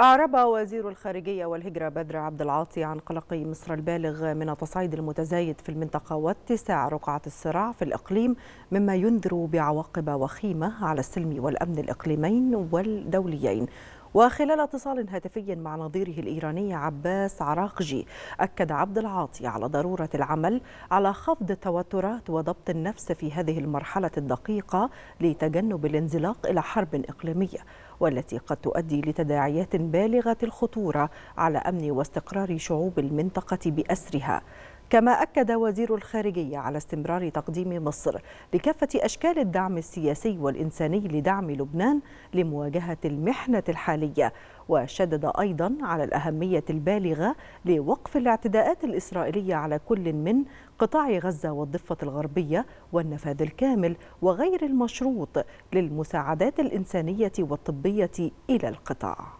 أعرب وزير الخارجية والهجرة بدر عبد العاطي عن قلق مصر البالغ من التصعيد المتزايد في المنطقة واتساع رقعة الصراع في الإقليم مما ينذر بعواقب وخيمة على السلم والأمن الإقليمين والدوليين وخلال اتصال هاتفي مع نظيره الإيراني عباس عراقجي أكد عبد العاطي على ضرورة العمل على خفض التوترات وضبط النفس في هذه المرحلة الدقيقة لتجنب الانزلاق إلى حرب إقليمية والتي قد تؤدي لتداعيات بالغة الخطورة على أمن واستقرار شعوب المنطقة بأسرها كما أكد وزير الخارجية على استمرار تقديم مصر لكافة أشكال الدعم السياسي والإنساني لدعم لبنان لمواجهة المحنة الحالية وشدد أيضا على الأهمية البالغة لوقف الاعتداءات الإسرائيلية على كل من قطاع غزة والضفة الغربية والنفاذ الكامل وغير المشروط للمساعدات الإنسانية والطبية إلى القطاع